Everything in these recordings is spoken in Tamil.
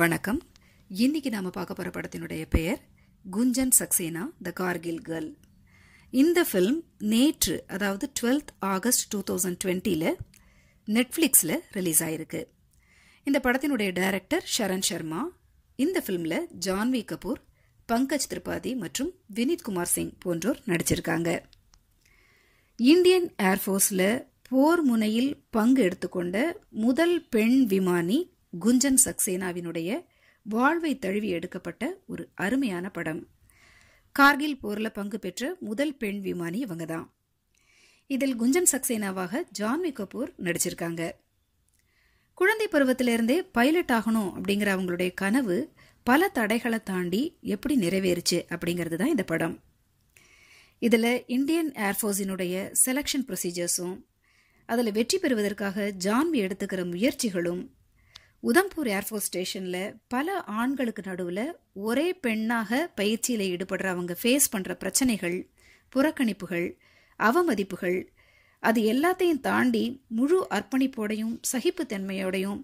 வணக்கம் இன்னைக்கு நாம் பார்க்க போகிற படத்தினுடைய பெயர் குஞ்சன் சக்சேனா த கார்கில் கேர்ள் இந்த ஃபில்ம் நேற்று அதாவது டுவெல்த் ஆகஸ்ட் டூ தௌசண்ட் டுவெண்ட்டியில் நெட்ஃப்ளிக்ஸில் ரிலீஸ் ஆயிருக்கு இந்த படத்தினுடைய டைரக்டர் ஷரண் சர்மா இந்த ஃபில்மில் ஜான்வி கபூர் பங்கஜ் திரிபாதி மற்றும் வினித் குமார் சிங் போன்றோர் நடிச்சிருக்காங்க இந்தியன் ஏர்ஃபோர்ஸில் போர் முனையில் பங்கு எடுத்துக்கொண்ட முதல் பெண் விமானி குஞ்சன் சக்சேனாவினுடைய வாழ்வை தழுவி எடுக்கப்பட்ட ஒரு அருமையான படம் கார்கில் போரில் பங்கு பெற்ற முதல் பெண் விமானி இவங்க தான் இதில் குஞ்சன் சக்சேனாவாக ஜான்வி கபூர் நடிச்சிருக்காங்க குழந்தை பருவத்திலிருந்தே பைலட் ஆகணும் அப்படிங்கிற அவங்களுடைய கனவு பல தடைகளை தாண்டி எப்படி நிறைவேறுச்சு அப்படிங்கிறது தான் இந்த படம் இதில் இந்தியன் ஏர்ஃபோர்ஸினுடைய செலெக்ஷன் ப்ரொசீஜர்ஸும் அதில் வெற்றி பெறுவதற்காக ஜான்வி எடுத்துக்கிற முயற்சிகளும் உதம்பூர் ஏர்ஃபோர்ஸ் ஸ்டேஷனில் பல ஆண்களுக்கு நடுவில் ஒரே பெண்ணாக பயிற்சியில் ஈடுபடுற அவங்க ஃபேஸ் பண்ணுற பிரச்சனைகள் புறக்கணிப்புகள் அவமதிப்புகள் அது எல்லாத்தையும் தாண்டி முழு அர்ப்பணிப்போடையும் சகிப்புத்தன்மையோடையும்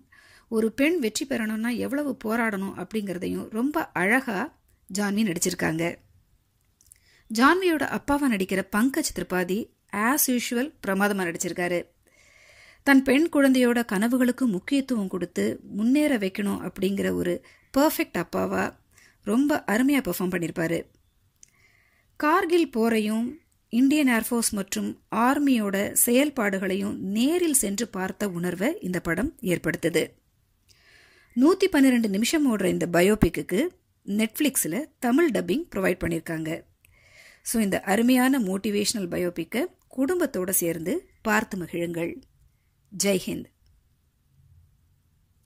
ஒரு பெண் வெற்றி பெறணும்னா எவ்வளவு போராடணும் அப்படிங்கிறதையும் ரொம்ப அழகாக ஜான்வி நடிச்சிருக்காங்க ஜான்வியோட அப்பாவை நடிக்கிற பங்கஜ் திரிபாதி ஆஸ் யூஷுவல் பிரமாதமாக நடிச்சிருக்காரு தன் பெண் குழந்தையோட கனவுகளுக்கு முக்கியத்துவம் கொடுத்து முன்னேற வைக்கணும் அப்படிங்கிற ஒரு பர்ஃபெக்ட் அப்பாவாக ரொம்ப அருமையாக பெர்ஃபார்ம் பண்ணியிருப்பார் கார்கில் போரையும் இந்தியன் ஏர்ஃபோர்ஸ் மற்றும் ஆர்மியோட செயல்பாடுகளையும் நேரில் சென்று பார்த்த உணர்வை இந்த படம் ஏற்படுத்துது நூற்றி பன்னிரெண்டு நிமிஷம் ஓடுற இந்த பயோபிக்கு நெட்ஃப்ளிக்ஸில் தமிழ் டப்பிங் ப்ரொவைட் பண்ணியிருக்காங்க ஸோ இந்த அருமையான மோட்டிவேஷனல் பயோபிக்கை குடும்பத்தோடு சேர்ந்து பார்த்து மகிழுங்கள் Jai Hind.